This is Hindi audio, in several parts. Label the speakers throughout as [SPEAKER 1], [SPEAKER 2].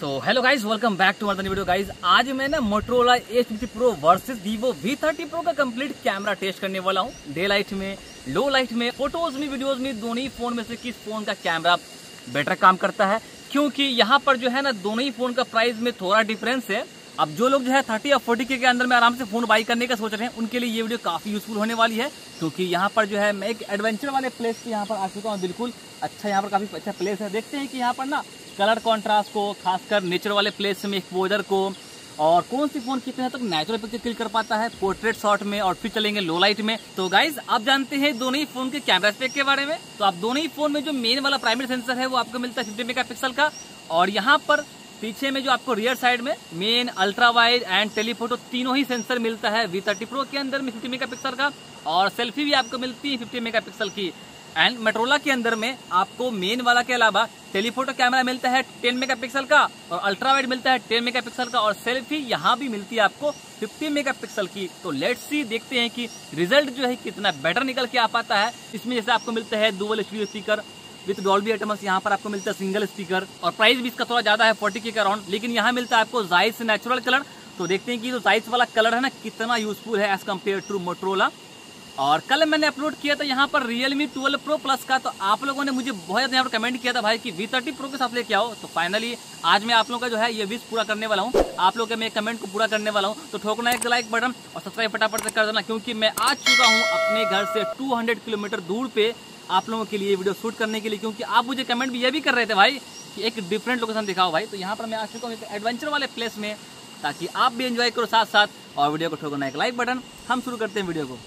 [SPEAKER 1] तो hello guys welcome back to अर्दन वीडियो गाइज आज मैं ना Motorola A fifty pro versus Vivo V thirty pro का कंप्लीट कैमरा टेस्ट करने वाला हूँ डे लाइट में लो लाइट में फोटोज में वीडियोज में दोनों ही फोन में से किस फोन का कैमरा बेटर काम करता है क्योंकि यहाँ पर जो है ना दोनों ही फोन का प्राइस में थोड़ा डिफरेंस है अब जो लोग जो है थर्टी या फोर्टी के, के अंदर में आराम से फोन बाई करने का सोच रहे हैं उनके लिए ये वीडियो काफ़ी यूजफुल होने वाली है क्योंकि यहाँ पर जो है मैं एक एडवेंचर वाले प्लेस पे यहाँ पर आ चुका हूँ बिल्कुल अच्छा यहाँ पर काफ़ी अच्छा प्लेस है देखते हैं कि यहाँ पर ना कलर कॉन्ट्रास्ट को खासकर नेचर वाले प्लेस में एक्सपोजर को और कौन सी फ़ोन कितने तक तो नेचुरल पिक्चर क्लिक कर पाता है पोर्ट्रेट शॉट में और फिर चलेंगे लो लाइट में तो गाइज आप जानते हैं दोनों ही फोन के कैमरा स्पेक के बारे में तो आप दोनों ही फोन में जो मेन वाला प्राइमरी सेंसर है वो आपको मिलता है फिफ्टी मेगा का और यहाँ पर पीछे में जो आपको रियर साइड में main ultra wide and telephoto तीनों ही सेंसर मिलता है वी थर्टी प्रो के अंदर में फिफ्टी मेगापिक्सल का और सेल्फी भी आपको मिलती है फिफ्टी मेगापिक्सल की एंड मेट्रोला के अंदर में आपको मेन वाला के अलावा टेलीफोटो कैमरा मिलता है 10 मेगापिक्सल का और अल्ट्रा वाइड मिलता है 10 मेगापिक्सल का और सेल्फी यहाँ भी मिलती है आपको 50 मेगापिक्सल की तो लेट्स सी देखते हैं कि रिजल्ट जो है कितना बेटर निकल के आ पाता है इसमें जैसे आपको मिलता है dual speaker with Dolby Atmos यहाँ पर आपको मिलता है सिंगल स्पीकर और प्राइस भी इसका थोड़ा ज्यादा है फोर्टी के अराउंड लेकिन यहाँ मिलता है आपको जाइस नेचुरल कलर तो देखते हैं कि जो जाइस वाला कलर है ना कितना यूजफुल है एज कम्पेयर टू मोटरोला और कल मैंने अपलोड किया था यहाँ पर Realme 12 Pro Plus का तो आप लोगों ने मुझे बहुत यहाँ पर कमेंट किया था भाई कि V30 Pro के साथ लेके आओ तो फाइनली आज मैं आप लोगों का जो है ये विश पूरा करने वाला हूँ आप लोगों के मैं कमेंट को पूरा करने वाला हूँ तो ठोकना एक लाइक बटन और सब्सक्राइब फटाफट से कर देना क्योंकि मैं आ चुका हूँ अपने घर से टू किलोमीटर दूर पे आप लोगों के लिए वीडियो शूट करने के लिए क्योंकि आप मुझे कमेंट भी ये भी कर रहे थे भाई कि एक डिफरेंट लोकेशन दिखाओ भाई तो यहाँ पर मैं आ चुका हूँ एक एडवेंचर वाले प्लेस में ताकि आप भी एंजॉय करो साथ साथ और वीडियो को ठोकना एक लाइक बटन हम शुरू करते हैं वीडियो को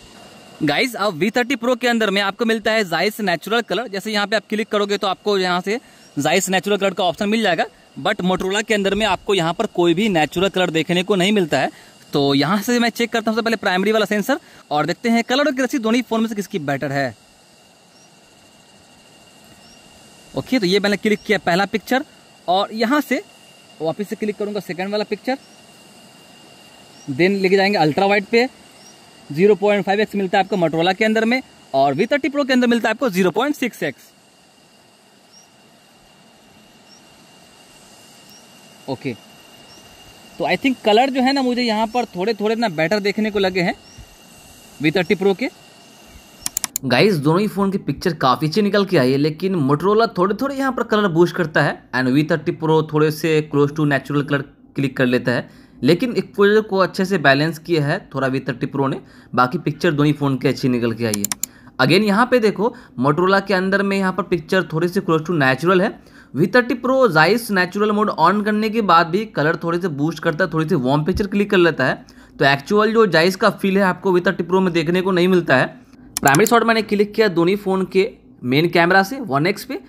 [SPEAKER 1] गाइज अब वी थर्टी प्रो के अंदर में आपको मिलता है जाइस नेचुरल कलर जैसे यहाँ पे आप क्लिक करोगे तो आपको यहाँ से जाइस नेचुरल कलर का ऑप्शन मिल जाएगा बट मोटरोला के अंदर में आपको यहाँ पर कोई भी नेचुरल कलर देखने को नहीं मिलता है तो यहाँ से मैं चेक करता हूँ सबसे पहले प्राइमरी वाला सेंसर और देखते हैं कलर और कृषि दोनों ही फोन में से किसकी बेटर है ओके तो ये मैंने क्लिक किया पहला पिक्चर और यहाँ से वापस से क्लिक करूँगा सेकेंड वाला पिक्चर देन लेके जाएंगे अल्ट्रा वाइट पे 0.5x मिलता है आपको मटोला के अंदर में और वी थर्टी प्रो के अंदर मिलता है आपको एक्स ओके तो आई थिंक कलर जो है ना मुझे यहाँ पर थोड़े थोड़े ना बेटर देखने को लगे हैं वी थर्टी प्रो के गाइस दोनों ही फोन की पिक्चर काफी अच्छी निकल के आई है लेकिन मोटरोला थोड़े थोड़े यहाँ पर कलर बूस्ट करता है एंड वी थर्टी प्रो थोड़े से close to natural colour click कर लेता है लेकिन एक्सपोजर को अच्छे से बैलेंस किया है थोड़ा वी थर्टी प्रो ने बाकी पिक्चर दोनों ही फ़ोन की अच्छी निकल के आई है अगेन यहाँ पे देखो मोटरोला के अंदर में यहाँ पर पिक्चर थोड़ी से क्लोज टू नेचुरल है V thirty pro Zeiss natural mode on करने के बाद भी कलर थोड़े से बूस्ट करता है थोड़ी सी वार्म पिक्चर क्लिक कर लेता है तो एक्चुअल जो जाइस का फील है आपको वी थर्टी प्रो में देखने को नहीं मिलता है प्राइमरी शॉट मैंने क्लिक किया दोनों फ़ोन के मेन कैमरा से वन एक्स पे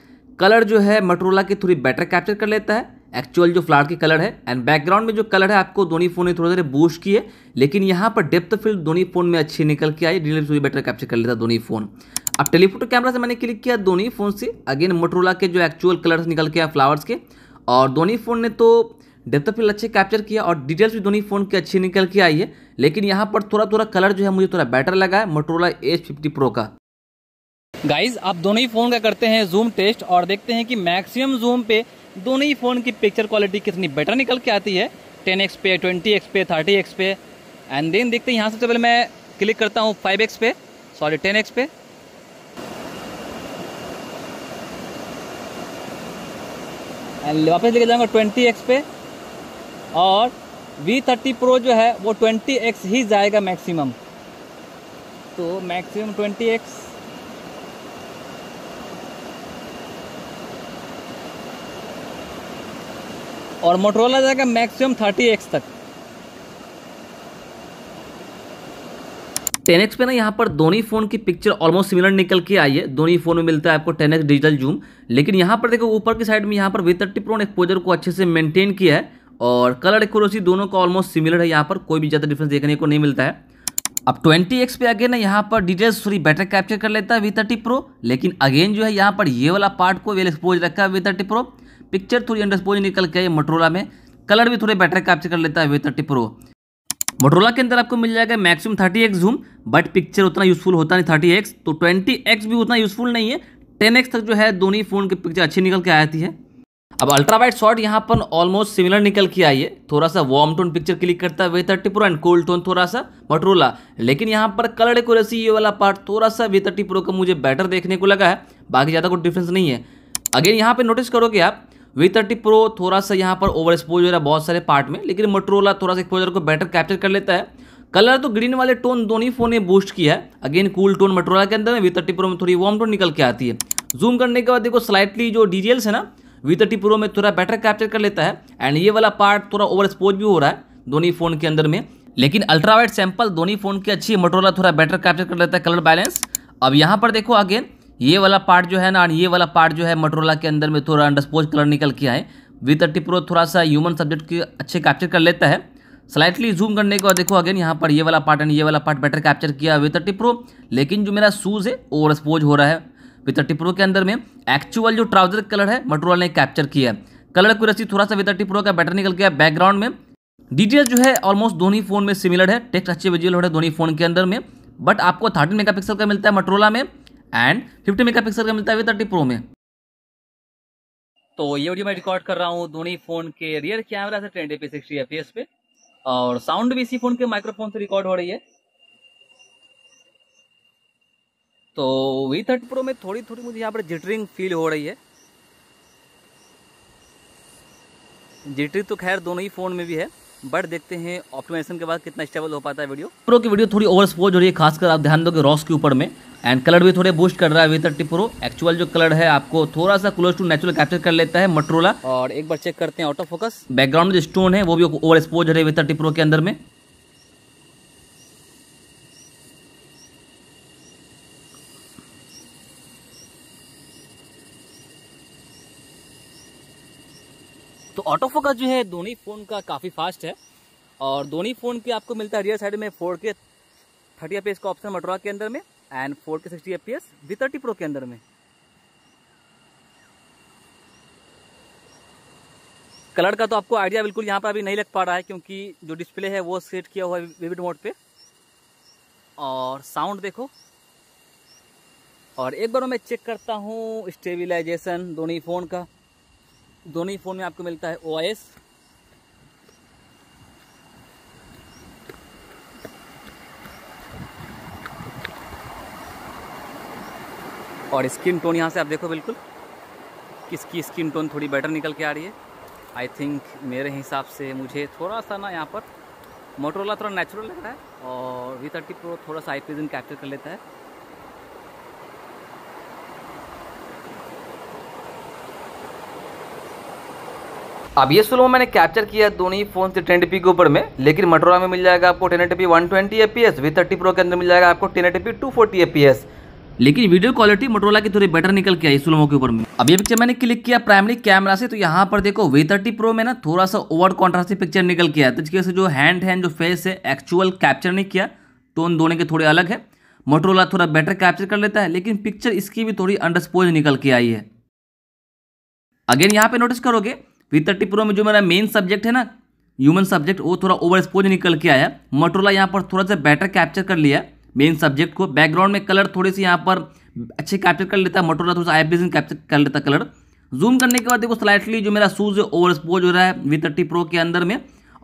[SPEAKER 1] कलर जो है मटरोला के थोड़ी बेटर कैप्चर कर लेता है एक्चुअल जो फ्लावर की कलर है एंड बैकग्राउंड में जो कलर है आपको दोनों फोन ने थोड़ा देर बूस्ट की है लेकिन यहाँ पर डेप्थ फील्ड दोनों फोन में अच्छी निकल के आई रिलेटिव थोड़ी बेटर कैप्चर कर लेता दोनों फोन अब टेलीफोटो कैमरा से मैंने क्लिक किया दोनों फोन से अगेन मटरोला के जो एक्चुअल कलर्स निकल के आए फ्लावर्स के और दोनों फोन ने तो डेप्थ ऑफ फील्ड अच्छे कैप्चर किया और डिटेल्स भी दोनों फ़ोन की अच्छी निकल के आई है लेकिन यहाँ पर थोड़ा थोड़ा कलर जो है मुझे थोड़ा बेटर लगा है मोटोला एच फिफ्टी प्रो का गाइज आप दोनों ही फ़ोन का करते हैं जूम टेस्ट और देखते हैं कि मैक्सिमम जूम पे दोनों ही फ़ोन की पिक्चर क्वालिटी कितनी बेटर निकल के आती है टेन एक्स पे ट्वेंटी एक्स पे थर्टी एक्स पे एंड देन देखते हैं यहाँ सबसे पहले मैं क्लिक करता हूँ फाइव एक्स पे सॉरी टेन एक्स पे एंड वापस लेके जाऊँगा ट्वेंटी एक्स पे और वी थर्टी प्रो जो है वो ट्वेंटी एक्स ही जाएगा मैक्सिमम तो मैक्सिमम ट्वेंटी और मोटरोला जाएगा मैक्सिमम थर्टी एक्स तक टेन एक्स पे ना यहाँ पर दोनों फ़ोन की पिक्चर ऑलमोस्ट सिमिलर निकल के आई है दोनों फ़ोन में मिलता है आपको टेन एक्स डिजिटल जूम लेकिन यहाँ पर देखो ऊपर की साइड में यहाँ पर वी थर्टी प्रो ने एक्सपोजर को अच्छे से मेंटेन किया है और कलर एक्यूरेसी दोनों का ऑलमोस्ट सिमिलर है यहाँ पर कोई भी ज़्यादा डिफरेंस देखने को नहीं मिलता है अब 20x पे अगेन यहाँ पर डिटेल्स थोड़ी बेटर कैप्चर कर लेता है वी थर्टी प्रो लेकिन अगेन जो है यहाँ पर ये वाला पार्ट को वेल एक्सपोज रखा है वी थर्टी प्रो पिक्चर थोड़ी अंडरस्पोज निकल के आई में कलर भी थोड़े बेटर कैप्चर कर लेता है वी थर्टी प्रो मोटरोला के अंदर आपको मिल जाएगा maximum thirty X zoom but picture उतना यूजफुल होता नहीं थर्टी एक्स तो ट्वेंटी एक्स भी उतना यूजफुल नहीं है टेन एक्स तक जो है दोनों ही फ़ोन की पिक्चर अच्छी निकल के आती है अब अल्ट्रा वाइट शॉट यहाँ पर ऑलमोस्ट सिमिलर निकल के आई है थोड़ा सा वार्म टोन पिक्चर क्लिक करता है V thirty pro and cold tone थोड़ा सा मटरोला लेकिन यहाँ पर कलर डेकोरेसी ये वाला पार्ट थोड़ा सा वे थर्टी प्रो का मुझे बेटर देखने को लगा है बाकी ज़्यादा कोई डिफरेंस नहीं है अगेन यहाँ पर नोटिस करोगे आप वी थर्टी प्रो थोड़ा सा यहाँ पर ओवर एक्सपोज हो रहा है बहुत सारे पार्ट में लेकिन मटरोला थोड़ा सा एक्सपोजर को बेटर कैप्चर कर लेता है कलर तो ग्रीन वाले टोन दोनों ही फोन ने बूस्ट किया है अगेन कूल टोन मटरोला के अंदर में वी थर्टी प्रो में थोड़ी वार्म टोन निकल के आती है जूम करने के बाद देखो स्लाइटली जो डिटेल्स है ना वी थर्टी प्रो में थोड़ा बेटर कैप्चर कर लेता है एंड ये वाला पार्ट थोड़ा ओवर एक्सपोज भी हो रहा है दोनों फ़ोन के अंदर में लेकिन अल्ट्रावाइट सैंपल दोनों फ़ोन की अच्छी मोटोला थोड़ा बेटर कैप्चर कर लेता है कलर बैलेंस अब यहाँ पर देखो अगेन ये वाला पार्ट जो है ना ये वाला पार्ट जो है मोटोला के अंदर में थोड़ा अंडरस्पोज कलर निकल के है वी थर्टी प्रो थोड़ा सा ह्यूमन सब्जेक्ट के अच्छे कैप्चर कर लेता है स्लाइटली जूम करने के बाद देखो अगेन यहाँ पर ये वाला पार्ट एंड ये वाला पार्ट बेटर कैप्चर किया वी थर्टी प्रो लेकिन जो मेरा शूज़ है ओवर एक्सपोज हो रहा है विद प्रो के अंदर में एक्चुअल जो ट्राउजर कलर है मटरोला ने कैप्चर किया है कलर क्यूरेसी थोड़ा सा वी थर्टी प्रो का बेटर निकल गया बैकग्राउंड में डिटेल जो है ऑलमोस्ट दोनों फोन में सिमिलर है टेक्स्ट अच्छे विजुअल हो रहे दोनों फोन के अंदर में बट आपको थर्टीन मेगापिक्सल का मिलता है मटरोला में एंड फिफ्टी मेगापिक्सल का मिलता है वी थर्टी प्रो में तो ये वीडियो मैं रिकॉर्ड कर रहा हूँ दोनों फोन के रियर कैमरा से ट्वेंटी पे सिक्सटी एफ पे और साउंड भी इसी फोन के माइक्रोफोन से रिकॉर्ड हो रही है तो वी थर्टी प्रो में थोड़ी थोड़ी मुझे यहाँ पर जिटरिंग फील हो रही है जिटरी तो खैर दोनों ही फ़ोन में भी है बट देखते हैं ऑप्टिमाइजेशन के बाद कितना स्टेबल हो पाता है वीडियो प्रो की वीडियो थोड़ी ओवर स्पोज हो रही है खासकर आप ध्यान दोगे रॉस के ऊपर में एंड कलर भी थोड़े बूस्ट कर रहा है वी थर्टी प्रो एक्चुअल जो कलर है आपको थोड़ा सा क्लोज टू नेचुरल कैप्चर कर लेता है मट्रोला और एक बार चेक करते हैं ऑटो फोकस बैकग्राउंड जो स्टोन है वो भी ओवर एक्सपोज है वी थर्टी प्रो के अंदर में तो ऑटो फोकस जो है दोनों फ़ोन का काफ़ी फास्ट है और दोनों फ़ोन की आपको मिलता है रियर साइड में फोर के थर्टी एफ का ऑप्शन मटोरा के अंदर में and four K sixty F P thirty pro के अंदर में कलर का तो आपको आइडिया बिल्कुल यहाँ पर अभी नहीं लग पा रहा है क्योंकि जो डिस्प्ले है वो सेट किया हुआ है विविड मोड पे और साउंड देखो और एक बार मैं चेक करता हूँ स्टेबिलाइजेशन दोनों फ़ोन का दोनों ही फ़ोन में आपको मिलता है ओ और स्किन टोन यहाँ से आप देखो बिल्कुल किसकी स्किन टोन थोड़ी बेटर निकल के आ रही है आई थिंक मेरे हिसाब से मुझे थोड़ा सा ना यहाँ पर मोटरोला थोड़ा नेचुरल लग रहा है और वी थर्टी प्रो थोड़ा सा आई कैप्चर कर लेता है अब ये स्लो मैंने कैप्चर किया दोनों ही फोन से टेन के ऊपर में लेकिन मटोरा में मिल जाएगा आपको ten eighty P one twenty F P S V thirty pro के अंदर मिल जाएगा आपको ten eighty P two forty F P S लेकिन वीडियो क्वालिटी मोटोला की थोड़ी बेटर निकल के आई स्लोमो के ऊपर में अब ये पिक्चर मैंने क्लिक किया प्राइमरी कैमरा से तो यहाँ पर देखो वे थर्टी प्रो में ना थोड़ा सा ओवर कॉन्ट्रास्टिव पिक्चर निकल के आया तो जिसके से जो हैंड हैंड जो फेस है एक्चुअल कैप्चर नहीं किया तो उन दोनों के थोड़े अलग है मोटरोला थोड़ा बेटर कैप्चर कर लेता है लेकिन पिक्चर इसकी भी थोड़ी अंडरस्पोज निकल के आई है अगेन यहाँ पे नोटिस करोगे थर्टी प्रो में जो मेरा मेन सब्जेक्ट है ना ह्यूमन सब्जेक्ट वो थोड़ा ओवर एक्सपोज निकल के आया मटोला यहाँ पर थोड़ा सा बेटर कैप्चर कर लिया मेन सब्जेक्ट को बैकग्राउंड में कलर थोड़ी सी यहाँ पर अच्छे कैप्चर कर लेता है मटोला थोड़ा सा एवरेजिंग कैप्चर कर लेता कलर जूम करने के बाद देखो स्लाइटली जो मेरा शूज़ है ओवर एक्सपोज हो रहा है वी थर्टी प्रो के अंदर में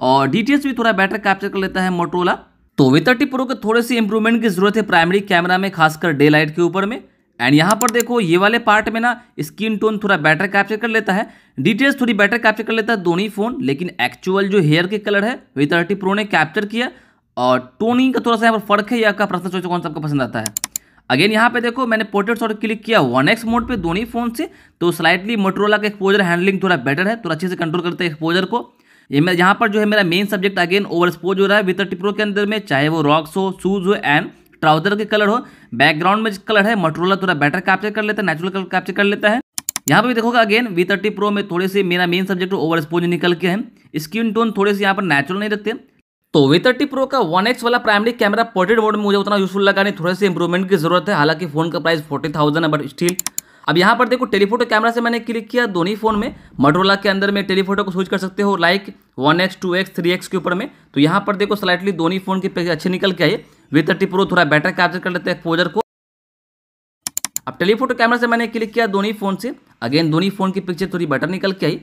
[SPEAKER 1] और डिटेल्स भी थोड़ा बेटर कैप्चर कर लेता है मोटोला तो वी थर्टी प्रो के थोड़े सी इंप्रूवमेंट की जरूरत है प्राइमरी कैमरा में खासकर डे लाइट के ऊपर में एंड यहाँ पर देखो ये वाले पार्ट में ना स्किन टोन थोड़ा बेटर कैप्चर कर लेता है डिटेल्स थोड़ी बेटर कैप्चर कर लेता है दोनों ही फ़ोन लेकिन एक्चुअल जो हेयर के कलर है वही थर्टी प्रो ने कैप्चर किया और टोनिंग का थोड़ा सा यहाँ पर फर्क है या आपका प्रश्न चॉइस कौन सा आपको पसंद आता है अगेन यहाँ पे देखो मैंने पोर्ट्रेट शॉट क्लिक किया वन एक्स मोड पे दोनों ही फोन से तो स्लाइटली मोटरोला का एक्सपोजर हैंडलिंग थोड़ा बेटर है थोड़ा अच्छे से कंट्रोल करते हैं एक्सपोजर को ये मेरा यहाँ पर जो है मेरा main subject again over expose हो रहा है थर्टी प्रो के अंदर में चाहे वो रॉक्स हो शूज़ हो एंड ट्राउजर के कलर हो बैकग्राउंड में कलर है मटरोला थोड़ा बेटर कैप्चर कर लेता है नेचुरल कलर कैप्चर कर लेता है यहाँ पर भी देखोगे अगेन वी थर्टी प्रो में थोड़े से मेरा मेन सब्जेक्ट ओवर स्पोज निकल के हैं स्किन टोन थोड़े से यहाँ पर नेचुरल नहीं रखते तो वी थर्टी प्रो का वन एक्स वाला प्राइमरी कैमरा पोर्ट्रेट मोड में मुझे उतना यूजफुल लगा नहीं थोड़े से इंप्रूवमेंट की जरूरत है हालांकि फोन का प्राइस फोर्टी थाउजेंड है बट स्टिल अब यहाँ पर देखो टेलीफोटो कैमरा से मैंने क्लिक किया दोनों फोन में मटरोला के अंदर में टेलीफोटो को स्विच कर सकते हो like one X two X three X के ऊपर में तो यहाँ पर देखो स्लाइटली दोनों फोन के अच्छे निकल के आए वी थर्टी प्रो थोड़ा बेटर कैप्चर कर लेते हैं एक्सपोजर को अब टेलीफोटो कैमरा से मैंने क्लिक किया दोनों फोन से अगेन दोनों फोन की पिक्चर थोड़ी बेटर निकल के आई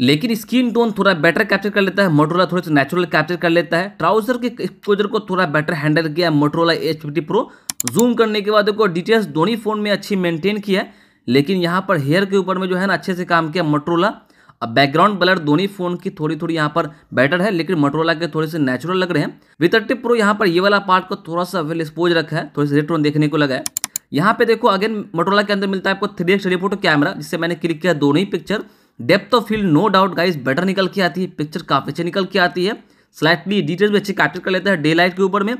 [SPEAKER 1] लेकिन स्किन टोन थोड़ा बेटर कैप्चर कर लेता है मोटरोला थोड़े से नेचुरल कैप्चर कर लेता है ट्राउजर के एक्सपोजर को थोड़ा बेटर हैंडल किया Motorola edge fifty pro zoom करने के बाद देखो डिटेल्स दोनों फ़ोन में अच्छी मेंटेन किया है लेकिन यहाँ पर हेयर के ऊपर में जो है ना अच्छे से काम किया मोटरोला अब बैकग्राउंड कलर दोनों फोन की थोड़ी थोड़ी यहाँ पर बेटर है लेकिन मोटरोला के थोड़े से नेचुरल लग रहे हैं वी थर्टी प्रो यहाँ पर ये वाला पार्ट को थोड़ा सा वेल एक्सपोज रखा है थोड़ी सी रेट्रोन देखने को लगा है यहाँ पे देखो अगेन मटोला के अंदर मिलता है आपको थ्री एक्स फोटो कैमरा जिससे मैंने क्लिक किया दोनों ही picture depth of field no doubt guys better निकल के आती है पिक्चर काफ़ी अच्छी निकल के आती है स्लाइटली डिटेल्स भी अच्छी कैप्चर कर लेता है डे लाइट के ऊपर में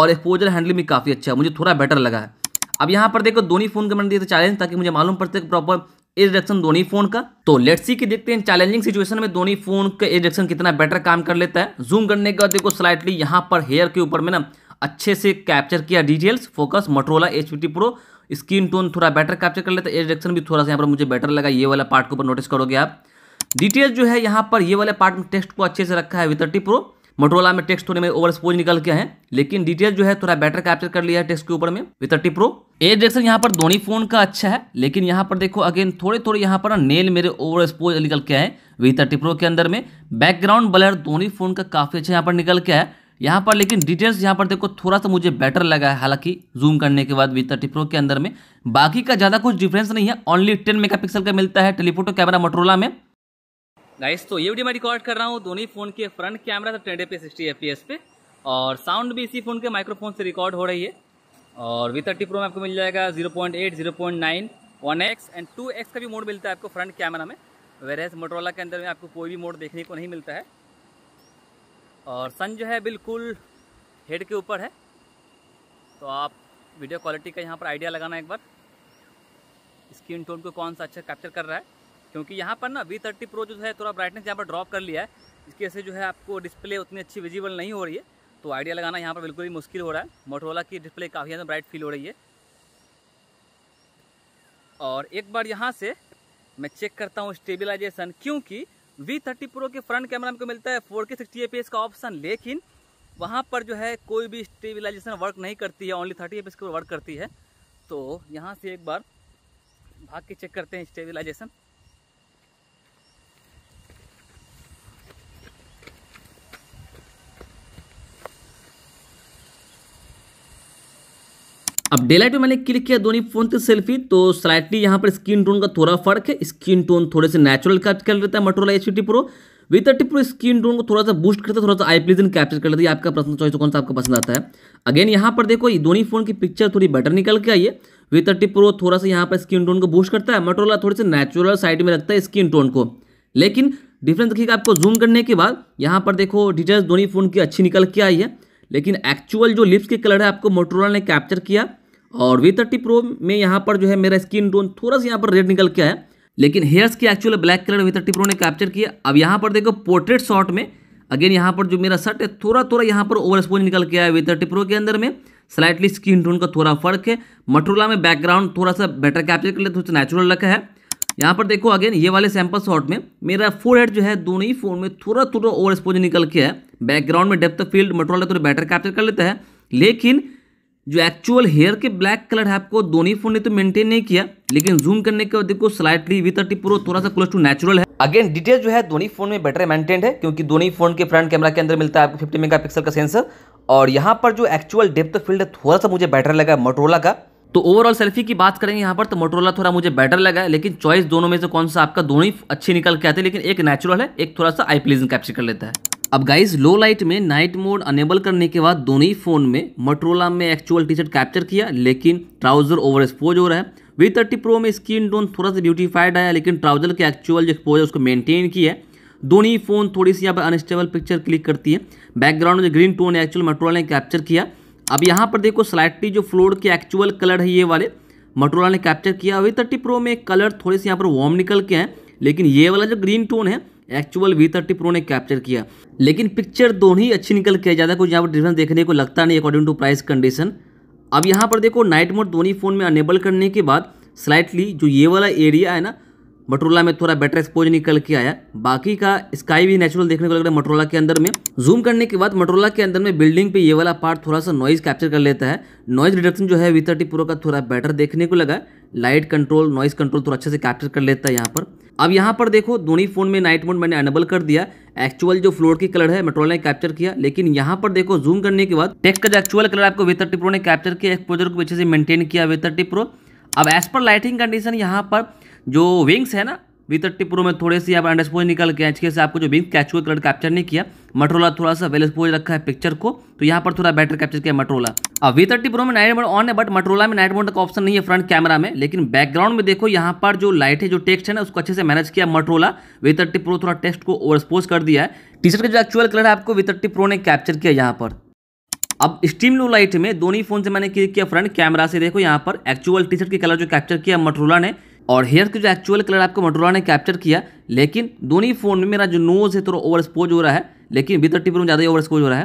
[SPEAKER 1] और एक्सपोजर हैंडलिंग भी काफ़ी अच्छा है मुझे थोड़ा बेटर लगा है अब यहाँ पर देखो दोनों फ़ोन के मैंने दिए थे चैलेंज ताकि मुझे मालूम पड़ता है प्रॉपर एज डायरेक्शन धोनी फोन का तो लेट्स सी कि देखते हैं चैलेंजिंग सिचुएशन में धोनी फोन का एज डायरेक्शन कितना बेटर काम कर लेता है जूम करने के बाद देखो स्लाइटली यहाँ पर हेयर के ऊपर में ना अच्छे से कैप्चर किया details focus Motorola edge pro screen tone थोड़ा बेटर कैप्चर कर लेता है एज डायरेक्शन भी थोड़ा सा यहाँ पर मुझे बेटर लगा ये वाला पार्ट के ऊपर नोटिस करोगे आप डिटेल्स जो है यहाँ पर ये वाले पार्ट में टेस्ट को अच्छे से रखा है वी थर्टी प्रो मोटोला में टेक्स्ट थोड़े में ओवर स्पोज निकल के हैं लेकिन डिटेल जो है थोड़ा बेटर कैप्चर कर लिया है टेक्स्ट के ऊपर में थर्टी प्रो ए डेक्शन यहाँ पर दोनों फोन का अच्छा है लेकिन यहाँ पर देखो अगेन थोड़े थोड़े यहाँ पर नेल मेरे ओवर स्पोज निकल के हैं वि थर्टी प्रो के अंदर में बैकग्राउंड ब्लर दोनों फोन का काफ़ी अच्छा यहाँ पर निकल के है यहाँ पर लेकिन डिटेल्स यहाँ पर देखो थोड़ा सा मुझे बेटर लगा है हालांकि जूम करने के बाद वी थर्टी प्रो के अंदर में बाकी का ज़्यादा कुछ डिफरेंस नहीं है ओनली टेन मेगापिक्सल का मिलता है टेलीफोटो कैमरा मोटरोला में गाइस तो ये वीडियो मैं रिकॉर्ड कर रहा हूँ दोनों ही फ़ोन के फ्रंट कैमरा था ट्रेंडे पे सिक्सटी एफ पे और साउंड भी इसी फ़ोन के माइक्रोफोन से रिकॉर्ड हो रही है और वी थर्टी प्रो में आपको मिल जाएगा zero point eight zero point nine one X and two X का भी मोड मिलता है आपको फ्रंट कैमरा में वेरेज मोटरोला के अंदर में आपको कोई भी मोड देखने को नहीं मिलता है और सन जो है बिल्कुल हेड के ऊपर है तो आप वीडियो क्वालिटी का यहाँ पर आइडिया लगाना एक बार स्क्रीन टोन को कौन सा अच्छा कैप्चर कर रहा है क्योंकि यहाँ पर ना वी थर्टी प्रो जो है थोड़ा ब्राइटनेस यहाँ पर ड्रॉप कर लिया है इसकी वजह से जो है आपको डिस्प्ले उतनी अच्छी विजिबल नहीं हो रही है तो आइडिया लगाना यहाँ पर बिल्कुल ही मुश्किल हो रहा है मोटरोला की डिस्प्ले काफ़ी ज़्यादा ब्राइट फील हो रही है और एक बार यहाँ से मैं चेक करता हूँ स्टेबिलाइजेशन क्योंकि वी थर्टी प्रो के फ्रंट कैमरा हमको मिलता है फोर के सिक्सटी एफ का ऑप्शन लेकिन वहाँ पर जो है कोई भी स्टेबिलाइजेशन वर्क नहीं करती है ओनली थर्टी एफ की वर्क करती है तो यहाँ से एक बार भाग के चेक करते हैं स्टेबिलाइजेशन अब डेलाइट पे मैंने क्लिक किया धोनी फोन से सेल्फी तो स्लाइटली यहाँ पर स्किन टोन का थोड़ा फर्क है स्किन टोन थोड़े से नेचुरल कैप्चर कर लेता है Motorola H pro with thirty pro screen tone को थोड़ा सा बूस्ट करता है थोड़ा सा आई प्लीजन कैप्चर कर लेता है आपका पर्सनल चॉइस कौन सा आपको पसंद आता है अगेन यहाँ पर देखो दोनों फोन की पिक्चर थोड़ी बेटर निकल के आई है विथ थर्टी प्रो थोड़ा सा यहाँ पर स्क्रीन टोन को बूस्ट करता है मोटोला थोड़े से नेचुरल साइड में रखता है स्क्रीन टोन को लेकिन डिफरेंस देखिएगा आपको जूम करने के बाद यहाँ पर देखो डिटेल्स दोनों फ़ोन की अच्छी निकल के आई है लेकिन एक्चुअल जो लिप्स के कलर है आपको मोटोरोला ने कैप्चर किया और वी थर्टी प्रो में यहाँ पर जो है मेरा स्किन टोन थोड़ा सा यहाँ पर रेड निकल के आया लेकिन हेयर्स की actual black colour V thirty pro ने कैप्चर किया अब यहाँ पर देखो पोर्ट्रेट शॉट में अगेन यहाँ पर जो मेरा शर्ट है थोड़ा थोड़ा यहाँ पर ओवर स्पोज निकल के आया वी थर्टी प्रो के अंदर में स्लाइटली स्किन टोन का थोड़ा फर्क है मटोला में बैकग्राउंड थोड़ा सा बेटर कैप्चर कर ले थोड़ा नेचुरल रखा है यहाँ पर देखो अगेन ये वाले सैम्पल शॉट में मेरा फोर हेड जो है दोनों ही फोन में थोड़ा थोड़ा ओवर एक्सपोज निकल के है बैकग्राउंड में डेप्थ फील्ड मटोला थोड़ा बेटर कैप्चर कर लेता है लेकिन जो एक्चुअल हेयर के ब्लैक कलर है आपको दोनों फोन ने तो मेंटेन नहीं किया लेकिन जूम करने के बाद देखो स्लाइटली वी थर्टी प्रो थोड़ा सा क्लोज टू नेचुरल है अगेन डिटेल जो है दोनों फोन में बेटर मेंटेन है क्योंकि दोनों फोन के फ्रंट कैमरा के अंदर मिलता है आपको फिफ्टी पिक्सल का सेंसर और यहाँ पर जो एक्चुअल डेप्थ फील्ड है थोड़ा सा मुझे बेटर लगा मोटरोला का तो ओवरऑल सेल्फी की बात करेंगे यहाँ पर तो मोटरोला थोड़ा मुझे बेटर लगा है लेकिन चॉइस दोनों में से कौन सा आपका दोनों ही अच्छे निकल के आते हैं लेकिन एक नेचुरल है एक थोड़ा सा आई प्लीजिंग कैप्चर कर लेता है अब गाइज लो लाइट में नाइट मोड अनेबल करने के बाद दोनों ही फ़ोन में मटरोला में एक्चुअल टी शर्ट कैप्चर किया लेकिन ट्राउज़र ओवर एक्सपोज हो रहा है वी थर्टी प्रो में स्क्रीन टोन थोड़ा सा ब्यूटीफाइड आया लेकिन ट्राउज़र के एक्चुअल जो एक्सपोज है उसको मेनटेन किया है दोनों ही फ़ोन थोड़ी सी यहाँ पर अनस्टेबल पिक्चर क्लिक करती है बैकग्राउंड जो ग्रीन टोन है एक्चुअल मटरोला ने कैप्चर किया अब यहाँ पर देखो स्लाइटली जो फ्लोर के एक्चुअल कलर है ये वाले मटरोला ने कैप्चर किया वी थर्टी प्रो में कलर थोड़े से यहाँ पर वार्म निकल के हैं लेकिन ये वाला जो ग्रीन टोन है एक्चुअल वी थर्टी प्रो ने कैप्चर किया लेकिन पिक्चर दोनों ही अच्छी निकल के ज़्यादा कुछ यहाँ पर डिफरेंस देखने को लगता नहीं अकॉर्डिंग टू प्राइस कंडीशन अब यहाँ पर देखो नाइट मोड दोनों फ़ोन में अनेबल करने के बाद स्लाइटली जो ये वाला एरिया है ना मटरोला में थोड़ा बेटर एक्सपोज निकल के आया बाकी का स्काई भी नेचुरल देखने को लग रहा है मटरोला के अंदर में जूम करने के बाद मटरोला के अंदर में बिल्डिंग पे ये वाला पार्ट थोड़ा सा नॉइज कैप्चर कर लेता है नॉइज रिडक्शन जो है वी थर्टी प्रो का थोड़ा बेटर देखने को लगा लाइट कंट्रोल नॉइज कंट्रोल थोड़ा अच्छे से कैप्चर कर लेता है यहाँ पर अब यहाँ पर देखो दोनों फोन में नाइट मोड मैंने अनेबल कर दिया एक्चुअल जो फ्लोर की कलर है मेट्रोल ने कैप्चर किया लेकिन यहाँ पर देखो जूम करने के बाद टेक्स्ट का जो एक्चुअल कलर आपको वे थर्टी प्रो ने कैप्चर किया एक्सपोजर को अच्छे से मेंटेन किया वे थर्टी प्रो अब एज पर लाइटिंग कंडीशन यहाँ पर जो विंग्स है ना वी थर्टी प्रो में थोड़े से आप अंडरस्पोज निकल के एच से आपको जो विंग कैचुअल कलर कैप्चर नहीं किया मटरोला थोड़ा सा वेल एक्सपोज रखा है पिक्चर को तो यहाँ पर थोड़ा बेटर कैप्चर किया मटरोला अब वी थर्टी प्रो में नाइट मोड ऑन है बट मटरोला में नाइट मोड का ऑप्शन नहीं है फ्रंट कैमरा में लेकिन बैकग्राउंड में देखो यहाँ पर जो लाइट है जो टेक्स्ट है ना उसको अच्छे से मैनेज किया मटरोला वी थर्टी प्रो थोड़ा टेक्स्ट को ओवर एक्सपोज कर दिया है टी शर्ट का जो एक्चुअल कलर है आपको वी थर्टी प्रो ने कैप्चर किया यहाँ पर अब स्ट्रीम लो लाइट में दोनों ही फोन से मैंने क्लिक किया फ्रंट कैमरा से देखो यहाँ पर एक्चुअल टी शर्ट के कलर जो कैप्चर किया मटरोला ने और हेयर का जो एक्चुअल कलर आपको मटोरा ने कैप्चर किया लेकिन दोनों ही फ़ोन में मेरा जो नोज़ है थोड़ा ओवर एक्सपोज हो रहा है लेकिन बी थर्टी में ज़्यादा ही ओवर एक्सपोज हो रहा है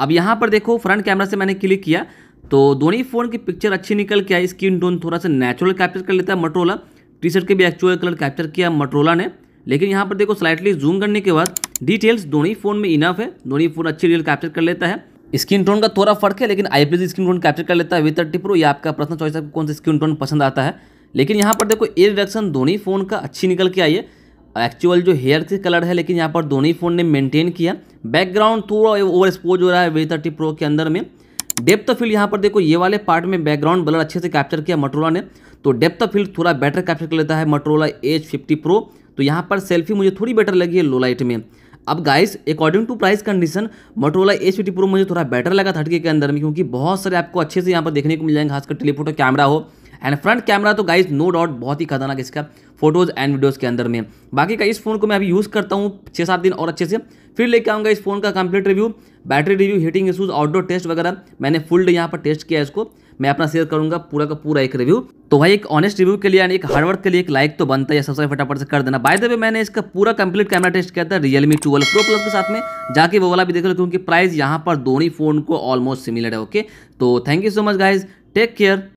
[SPEAKER 1] अब यहाँ पर देखो फ्रंट कैमरा से मैंने क्लिक किया तो दोनों ही फ़ोन की पिक्चर अच्छी निकल के आई स्किन टोन थोड़ा सा नेचुरल कैप्चर कर लेता है मटोला टी शर्ट के भी एक्चुअल कलर कैप्चर किया मटोला ने लेकिन यहाँ पर देखो स्लाइटली जूम करने के बाद डिटेल्स दोनों ही फ़ोन में इनफ है दोनों ही फ़ोन अच्छी डिटेल कैप्चर कर लेता है स्क्रीन टोन का थोड़ा फर्क है लेकिन आईपीएस स्क्रीन टोन कैप्चर कर लेता है वी थर्टी प्रो या आपका पर्सनल चॉइस आपको कौन सा स्क्रीन टोन पसंद आता है लेकिन यहाँ पर देखो एयर रिडक्शन दोनों ही फ़ोन का अच्छी निकल के आई है एक्चुअल जो हेयर के कलर है लेकिन यहाँ पर दोनों ही फ़ोन ने मेंटेन किया बैकग्राउंड थोड़ा ओवर एक्सपोज हो रहा है वे थर्टी प्रो के अंदर में डेप्थ फील्ड यहाँ पर देखो ये वाले पार्ट में बैकग्राउंड ब्लर अच्छे से कैप्चर किया मटोला ने तो डेप्थ फील्ड थोड़ा बेटर कैप्चर कर लेता है मटोला एच फिफ्टी प्रो तो यहाँ पर सेल्फी मुझे थोड़ी बेटर लगी है लोलाइट में अब guys according to price condition Motorola H fifty pro मुझे थोड़ा बेटर लगा थर्टी के अंदर में क्योंकि बहुत सारे आपको अच्छे से यहाँ पर देखने को मिल जाएंगे खासकर टेलीफोटो कैमरा हो एंड फ्रंट कैमरा तो गाइज नो डाउट बहुत ही खतरनाक इसका फोटोज़ एंड वीडियोज़ के अंदर में बाकी का इस फ़ोन को मैं अभी यूज़ करता हूँ छः सात दिन और अच्छे से फिर लेके आऊँगा इस फ़ोन का complete review battery review heating issues outdoor test वगैरह मैंने फुल डे यहाँ पर टेस्ट किया इसको मैं अपना शेयर करूंगा पूरा का पूरा एक रिव्यू तो भाई एक ऑनेस्ट रिव्यू के लिए यानी एक हार्डवर्क के लिए एक लाइक तो बनता है सब्सक्राइब फटाफट से कर देना बाय द वे मैंने इसका पूरा कंप्लीट कैमरा टेस्ट किया था रियलमी ट्वेल्व प्रो प्लस के साथ में जाके वो वाला भी देख लो क्योंकि प्राइस यहाँ पर दोनों ही फोन को ऑलमोस्ट सिमिलर है ओके तो thank you so much guys take care